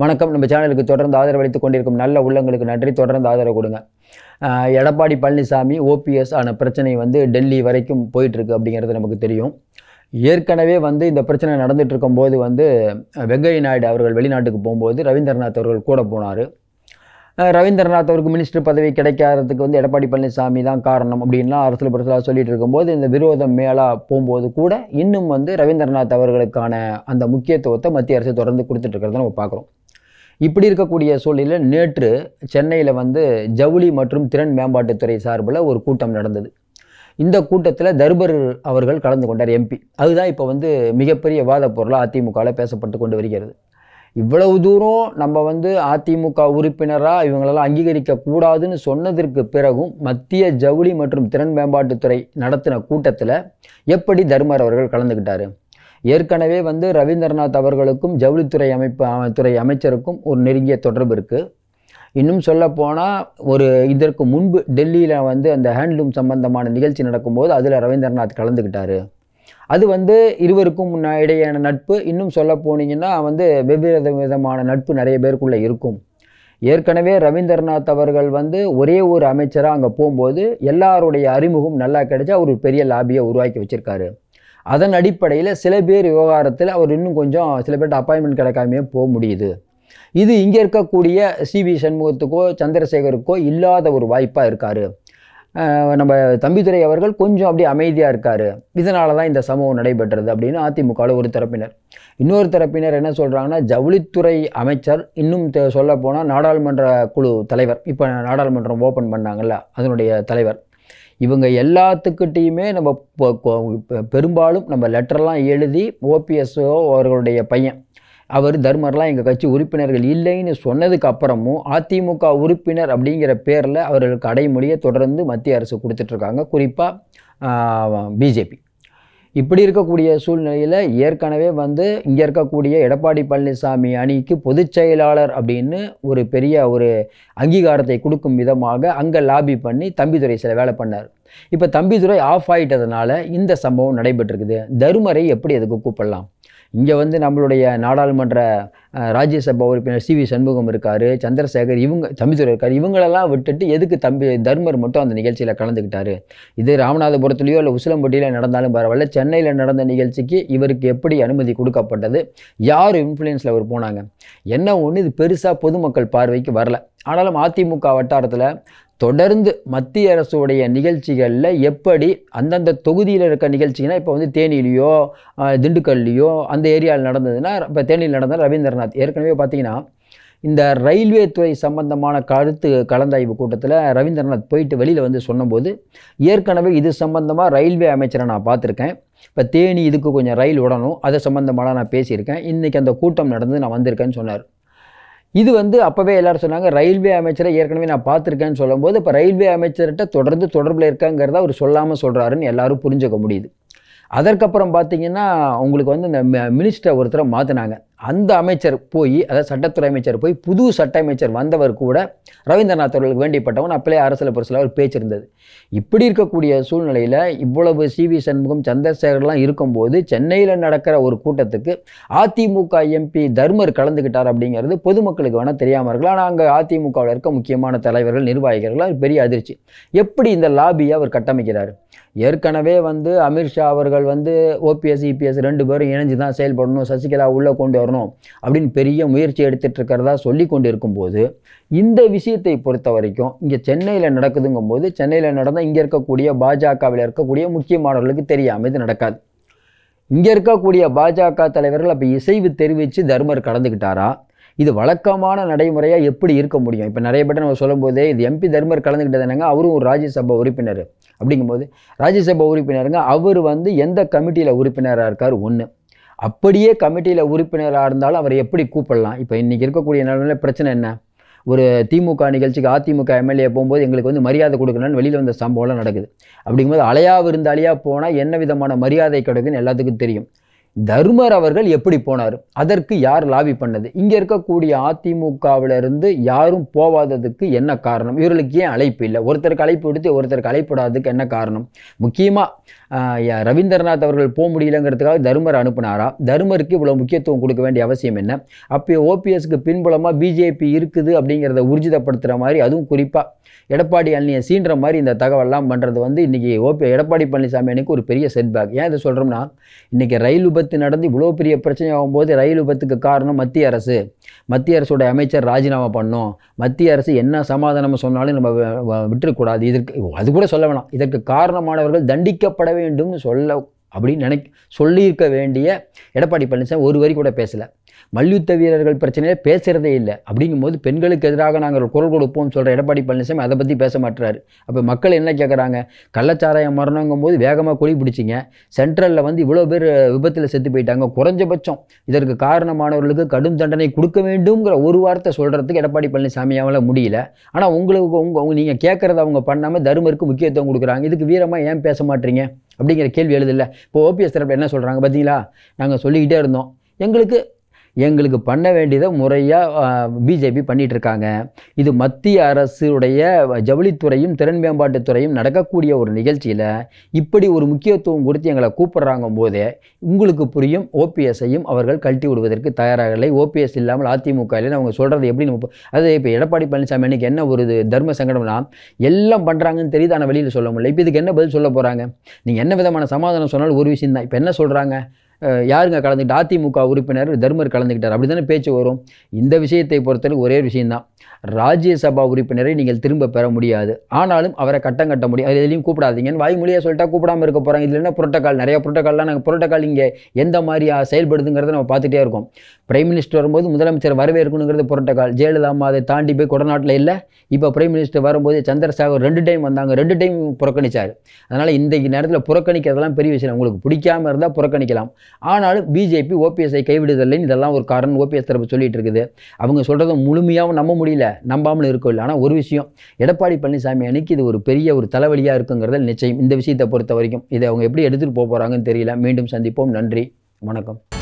வணக்கம் நம்ம சேனலுக்கு தொடர்ந்து ஆதரவு அளித்துக் கொண்டிருக்கும் நல்ல உள்ளங்களுக்கு நன்றி தொடர்ந்து ஆதரவு கொடுங்க எடப்பாடி பழனிசாமி ஓபிஎஸ் ஆன பிரச்சனை வந்து டெல்லி வரைக்கும் போயிட்டுருக்கு அப்படிங்கிறது நமக்கு தெரியும் ஏற்கனவே வந்து இந்த பிரச்சனை நடந்துகிட்டு இருக்கும்போது வந்து வெங்கைய நாயுடு அவர்கள் வெளிநாட்டுக்கு போகும்போது ரவீந்திரநாத் அவர்கள் கூட போனார் ரவீந்திரநாத் அவருக்கு மினிஸ்டர் பதவி கிடைக்காததுக்கு வந்து எடப்பாடி பழனிசாமி தான் காரணம் அப்படின்லாம் அரசியல் பிரசலாக சொல்லிட்டு இருக்கும்போது இந்த விரோதம் மேலாக போகும்போது கூட இன்னும் வந்து ரவீந்திரநாத் அவர்களுக்கான அந்த முக்கியத்துவத்தை மத்திய அரசு தொடர்ந்து கொடுத்துட்டு இருக்கிறத நம்ம பார்க்குறோம் இப்படி இருக்கக்கூடிய சூழ்நிலையில் நேற்று சென்னையில் வந்து ஜவுளி மற்றும் திறன் மேம்பாட்டுத்துறை சார்பில் ஒரு கூட்டம் நடந்தது இந்த கூட்டத்தில் தர்பர் அவர்கள் கலந்து கொண்டார் எம்பி அதுதான் இப்போ வந்து மிகப்பெரிய வாத பொருளாக அதிமுகவில் பேசப்பட்டு கொண்டு வருகிறது இவ்வளவு தூரம் நம்ம வந்து அதிமுக உறுப்பினராக இவங்களெல்லாம் அங்கீகரிக்க கூடாதுன்னு சொன்னதற்கு பிறகும் மத்திய ஜவுளி மற்றும் திறன் மேம்பாட்டுத்துறை நடத்தின கூட்டத்தில் எப்படி தர்மர் அவர்கள் கலந்துக்கிட்டாரு ஏற்கனவே வந்து ரவீந்திரநாத் அவர்களுக்கும் ஜவுளித்துறை அமைப்பு துறை அமைச்சருக்கும் ஒரு நெருங்கிய தொடர்பு இருக்குது இன்னும் சொல்ல போனால் ஒரு இதற்கு முன்பு டெல்லியில் வந்து அந்த ஹேண்ட்லூம் சம்பந்தமான நிகழ்ச்சி நடக்கும்போது அதில் ரவீந்திரநாத் கலந்துக்கிட்டார் அது வந்து இருவருக்கும் இடையேயான நட்பு இன்னும் சொல்ல போனீங்கன்னா வந்து வெவ்வேறு விதமான நட்பு நிறைய பேருக்குள்ளே இருக்கும் ஏற்கனவே ரவீந்திரநாத் அவர்கள் வந்து ஒரே ஒரு அமைச்சராக அங்கே போகும்போது எல்லாருடைய அறிமுகம் நல்லா கிடைச்சா ஒரு பெரிய லாபியை உருவாக்கி வச்சுருக்காரு அதன் அடிப்படையில் சில பேர் விவகாரத்தில் அவர் இன்னும் கொஞ்சம் சில பேர் அப்பாயின்மெண்ட் கிடைக்காமையே போக முடியுது இது இங்கே இருக்கக்கூடிய சிவி சண்முகத்துக்கோ சந்திரசேகருக்கோ இல்லாத ஒரு வாய்ப்பாக இருக்கார் நம்ம தம்பித்துறை அவர்கள் கொஞ்சம் அப்படியே அமைதியாக இருக்கார் இதனால தான் இந்த சமூகம் நடைபெற்றது அப்படின்னு அதிமுகவில் ஒரு தரப்பினர் இன்னொரு தரப்பினர் என்ன சொல்கிறாங்கன்னா ஜவுளித்துறை அமைச்சர் இன்னும் சொல்ல போனால் நாடாளுமன்ற குழு தலைவர் இப்போ நாடாளுமன்றம் ஓப்பன் பண்ணாங்கல்ல அதனுடைய தலைவர் இவங்க எல்லாத்துக்கிட்டேயுமே நம்ம பெரும்பாலும் நம்ம லெட்டர்லாம் எழுதி ஓபிஎஸ்ஓ அவர்களுடைய பையன் அவர் தர்மர்லாம் எங்கள் கட்சி உறுப்பினர்கள் இல்லைன்னு சொன்னதுக்கு அப்புறமும் அதிமுக உறுப்பினர் அப்படிங்கிற பேரில் அவர்களுக்கு அடைமொழியை தொடர்ந்து மத்திய அரசு கொடுத்துட்ருக்காங்க குறிப்பாக பிஜேபி இப்படி இருக்கக்கூடிய சூழ்நிலையில் ஏற்கனவே வந்து இங்கே இருக்கக்கூடிய எடப்பாடி பழனிசாமி அணிக்கு பொதுச் செயலாளர் அப்படின்னு ஒரு பெரிய ஒரு அங்கீகாரத்தை கொடுக்கும் விதமாக அங்கே லாபி பண்ணி தம்பிதுரை சில வேலை பண்ணார் இப்போ தம்பிதுரை ஆஃப் ஆகிட்டதுனால இந்த சம்பவம் நடைபெற்றிருக்குது தருமரை எப்படி அதுக்கு கூப்பிடலாம் இங்கே வந்து நம்மளுடைய நாடாளுமன்ற ராஜ்யசபா உறுப்பினர் சி வி சண்முகம் இருக்கார் சந்திரசேகர் இவங்க தம்பிதுரை இருக்கார் இவங்களெல்லாம் விட்டுட்டு எதுக்கு தம்பி தர்மர் மட்டும் அந்த நிகழ்ச்சியில் கலந்துக்கிட்டார் இது ராமநாதபுரத்துலேயோ இல்லை உசிலம்பட்டியில் நடந்தாலும் பரவாயில்ல சென்னையில் நடந்த நிகழ்ச்சிக்கு இவருக்கு எப்படி அனுமதி கொடுக்கப்பட்டது யார் இன்ஃப்ளூயன்ஸில் அவர் போனாங்க என்ன ஒன்று இது பெருசாக பொதுமக்கள் பார்வைக்கு வரல ஆனாலும் அதிமுக வட்டாரத்தில் தொடர்ந்து மத்திய அரசுடைய நிகழ்ச்சிகளில் எப்படி அந்தந்த தொகுதியில் இருக்க நிகழ்ச்சினா இப்போ வந்து தேனிலேயோ திண்டுக்கல்லையோ அந்த ஏரியாவில் நடந்ததுன்னா இப்போ தேனியில் நடந்தால் ரவீந்திரநாத் ஏற்கனவே பார்த்தீங்கன்னா இந்த ரயில்வே துறை சம்பந்தமான கருத்து கலந்தாய்வு கூட்டத்தில் ரவீந்திரநாத் போயிட்டு வெளியில் வந்து சொன்னபோது ஏற்கனவே இது சம்பந்தமாக ரயில்வே அமைச்சரை நான் பார்த்துருக்கேன் இப்போ தேனி இதுக்கு கொஞ்சம் ரயில் விடணும் அதை சம்மந்தமான நான் பேசியிருக்கேன் இன்றைக்கி அந்த கூட்டம் நடந்து நான் வந்திருக்கேன்னு சொன்னார் இது வந்து அப்போவே எல்லாரும் சொன்னாங்க ரயில்வே அமைச்சரை ஏற்கனவே நான் பார்த்துருக்கேன்னு சொல்லும்போது இப்போ ரயில்வே அமைச்சர்கிட்ட தொடர்ந்து தொடர்பில் இருக்காங்கிறத அவர் சொல்லாமல் சொல்கிறாருன்னு எல்லாரும் புரிஞ்சுக்க முடியுது அதற்கப்புறம் பார்த்தீங்கன்னா உங்களுக்கு வந்து இந்த மினிஸ்டரை ஒருத்தரை மாற்றினாங்க அந்த அமைச்சர் போய் அதாவது சட்டத்துறை அமைச்சர் போய் புது சட்ட அமைச்சர் வந்தவர் கூட ரவீந்திரநாத் அவர்களுக்கு வேண்டிப்பட்டவன் அப்பளே அரசியல் பொருசில் அவர் பேச்சிருந்தது இப்படி இருக்கக்கூடிய சூழ்நிலையில் இவ்வளவு சி வி சண்முகம் சந்திரசேகர்லாம் இருக்கும்போது சென்னையில் நடக்கிற ஒரு கூட்டத்துக்கு அதிமுக எம்பி தர்மர் கலந்துக்கிட்டார் அப்படிங்கிறது பொதுமக்களுக்கு வேணால் தெரியாமல் இருக்கலாம் ஆனால் அங்கே அதிமுகவில் இருக்க முக்கியமான தலைவர்கள் நிர்வாகிகள்லாம் பெரிய அதிர்ச்சி எப்படி இந்த லாபியை அவர் கட்டமைக்கிறார் ஏற்கனவே வந்து அமித்ஷா அவர்கள் வந்து ஓபிஎஸ் இபிஎஸ் e ரெண்டு பேரும் இணைஞ்சு தான் செயல்படணும் சசிகலா உள்ளே கொண்டு வரணும் அப்படின்னு பெரிய முயற்சி எடுத்துகிட்டு இருக்கிறதா சொல்லி கொண்டு இருக்கும்போது இந்த விஷயத்தை பொறுத்த வரைக்கும் இங்கே சென்னையில் நடக்குதுங்கும் போது சென்னையில் நடந்தால் இங்கே இருக்கக்கூடிய பாஜகவில் இருக்கக்கூடிய முக்கியமானவர்களுக்கு தெரியாமல் இது நடக்காது இங்கே இருக்கக்கூடிய பாஜக தலைவர்கள் அப்போ இசைவு தெரிவித்து தர்மர் கலந்துக்கிட்டாரா இது வழக்கமான நடைமுறையாக எப்படி இருக்க முடியும் இப்போ நிறைய பேர் நம்ம சொல்லும்போதே இது எம்பி தர்மர் கலந்துக்கிட்டது அவரும் ஒரு ராஜ்யசபா உறுப்பினர் அப்படிங்கும்போது ராஜ்யசபா உறுப்பினருங்க அவர் வந்து எந்த கமிட்டியில் உறுப்பினராக இருக்கார் ஒன்று அப்படியே கமிட்டியில் உறுப்பினராக இருந்தாலும் அவரை எப்படி கூப்பிடலாம் இப்போ இன்றைக்கி இருக்கக்கூடிய நிலைமையில் பிரச்சனை என்ன ஒரு திமுக நிகழ்ச்சிக்கு அதிமுக எம்எல்ஏ போகும்போது எங்களுக்கு வந்து மரியாதை கொடுக்கணும்னு வெளியில் வந்த சம்பவம்லாம் நடக்குது அப்படிங்கும்போது அலையா விருந்து அழியா போனால் என்ன விதமான மரியாதை கிடைக்குன்னு எல்லாத்துக்கும் தெரியும் தர்மர் அவர்கள் எப்படி போனார் அதற்கு யார் லாபி பண்ணது இங்கே இருக்கக்கூடிய அதிமுகவிலிருந்து யாரும் போவாததுக்கு என்ன காரணம் இவர்களுக்கு ஏன் அழைப்பு இல்லை ஒருத்தருக்கு அழைப்பு விடுத்து ஒருத்தருக்கு அழைப்பிடாததுக்கு என்ன காரணம் முக்கியமாக ரவீந்திரநாத் அவர்கள் போக முடியலங்கிறதுக்காக தர்மர் அனுப்புனாரா தர்மருக்கு இவ்வளோ முக்கியத்துவம் கொடுக்க வேண்டிய அவசியம் என்ன அப்போ ஓபிஎஸ்க்கு பின்புலமாக பிஜேபி இருக்குது அப்படிங்கிறத உறுதிதப்படுத்துகிற மாதிரி அதுவும் குறிப்பாக எடப்பாடி அண்ணியை சீன்ற மாதிரி இந்த தகவல்லாம் பண்ணுறது வந்து இன்றைக்கி ஓபி எடப்பாடி பழனிசாமி அன்னைக்கு ஒரு பெரிய செட்பேக் ஏன் இதை சொல்கிறோம்னா இன்றைக்கி ரயில் விபத்து நடந்து இவ்வளோ பெரிய பிரச்சனை ஆகும்போது ரயில் விபத்துக்கு காரணம் மத்திய அரசு மத்திய அரசோட அமைச்சர் ராஜினாமா பண்ணோம் மத்திய அரசு என்ன சமாதானம் சொன்னாலும் நம்ம விட்டுருக்கூடாது இதற்கு அது கூட சொல்ல வேணாம் இதற்கு காரணமானவர்கள் தண்டிக்கப்பட வேண்டும்னு சொல்ல அப்படின்னு நினை சொல்லியிருக்க வேண்டிய எடப்பாடி பழனிசாமி ஒரு வரி கூட பேசலை மல்யுத்த வீரர்கள் பிரச்சனையே பேசுகிறதே இல்லை அப்படிங்கும்போது பெண்களுக்கு எதிராக நாங்கள் குரல் கொடுப்போம்னு சொல்கிற எடப்பாடி பழனிசாமி அதை பற்றி பேச மாட்டுறாரு அப்போ மக்கள் என்ன கேட்குறாங்க கள்ளச்சாராயம் மரணங்கும் போது வேகமாக கொடி பிடிச்சிங்க சென்ட்ரலில் வந்து இவ்வளோ பேர் விபத்தில் செத்து போயிட்டாங்க குறைஞ்சபட்சம் இதற்கு காரணமானவர்களுக்கு கடும் தண்டனை கொடுக்க வேண்டுங்கிற ஒரு வார்த்தை சொல்கிறதுக்கு எடப்பாடி அவங்கள முடியல ஆனால் உங்களுக்கு உங்கள் நீங்கள் கேட்குறத அவங்க பண்ணாமல் தருமருக்கு முக்கியத்துவம் கொடுக்குறாங்க இதுக்கு வீரமாக ஏன் பேச மாட்டீங்க அப்படிங்கிற கேள்வி எழுதில்லை இப்போ ஓபிஎஸ் தரப்பில் என்ன சொல்கிறாங்க பார்த்தீங்களா நாங்கள் சொல்லிக்கிட்டே இருந்தோம் எங்களுக்கு எங்களுக்கு பண்ண வேண்டியதை முறையாக பிஜேபி பண்ணிகிட்ருக்காங்க இது மத்திய அரசுடைய ஜவுளித்துறையும் திறன் மேம்பாட்டுத்துறையும் நடக்கக்கூடிய ஒரு நிகழ்ச்சியில் இப்படி ஒரு முக்கியத்துவம் கொடுத்து எங்களை கூப்பிட்றாங்க போதே உங்களுக்கு புரியும் ஓபிஎஸ்ஸையும் அவர்கள் கழட்டி விடுவதற்கு தயாராக இல்லை ஓபிஎஸ் இல்லாமல் அதிமுக இல்லை அவங்க சொல்கிறது எப்படி நம்ம அதாவது இப்போ எடப்பாடி பழனிசாமி அன்றைக்கி என்ன ஒரு தர்ம சங்கடம்னா எல்லாம் பண்ணுறாங்கன்னு தெரியுது ஆனால் வெளியில் சொல்ல முடியல இப்போ இதுக்கு என்ன பதில் சொல்ல போகிறாங்க நீங்கள் என்ன விதமான சமாதானம் சொன்னாலும் ஒரு விஷயம் தான் இப்போ என்ன சொல்கிறாங்க யாருங்க கலந்துக்கிட்டு அதிமுக உறுப்பினர் தர்மர் கலந்துக்கிட்டார் அப்படி தானே பேச்சு வரும் இந்த விஷயத்தை பொறுத்தவரைக்கும் ஒரே விஷயம்தான் ராஜ்யசபா உறுப்பினரை நீங்கள் திரும்ப பெற முடியாது ஆனாலும் அவரை கட்டம் கட்ட முடியும் அது எதுலையும் கூப்பிடாதீங்கன்னு வாய்மொழியாக சொல்லிட்டா கூப்பிடாமல் இருக்க போகிறாங்க இதில் என்ன புரோட்டோக்கால் நிறைய புரோட்டோக்கால்லாம் நாங்கள் புரோட்டோக்கால் இங்கே எந்த மாதிரி செயல்படுதுங்கிறத நம்ம பார்த்துட்டே இருக்கோம் பிரைம் மினிஸ்டர் வரும்போது முதலமைச்சர் இருக்கணுங்கிறது புரோட்டோக்கால் ஜெயலலிதா அம்மா அதை தாண்டி போய் கொடநாட்டில் இல்லை இப்போ பிரைம் மினிஸ்டர் வரும்போது சந்திரசாகர் ரெண்டு டைம் வந்தாங்க ரெண்டு டைம் புறக்கணித்தார் அதனால் இந்த நேரத்தில் புறக்கணிக்கிறதெல்லாம் பெரிய விஷயம் உங்களுக்கு பிடிக்காமல் இருந்தால் புறக்கணிக்கலாம் ஆனாலும் பிஜேபி ஓபிஎஸ்ஐ கைவிடுதல்லைன்னு இதெல்லாம் ஒரு காரணம் ஓபிஎஸ் தரப்பு சொல்லிட்டு இருக்குது அவங்க சொல்கிறத முழுமையாகவும் நம்ப முடியும் முடியல நம்பாமல் இருக்கும் இல்லை ஆனால் ஒரு விஷயம் எடப்பாடி பழனிசாமி அன்னைக்கு இது ஒரு பெரிய ஒரு தலைவலியாக இருக்குங்கிறத நிச்சயம் இந்த விஷயத்தை பொறுத்த வரைக்கும் இதை அவங்க எப்படி எடுத்துகிட்டு போக போகிறாங்கன்னு தெரியல மீண்டும் சந்திப்போம் நன்றி வணக்கம்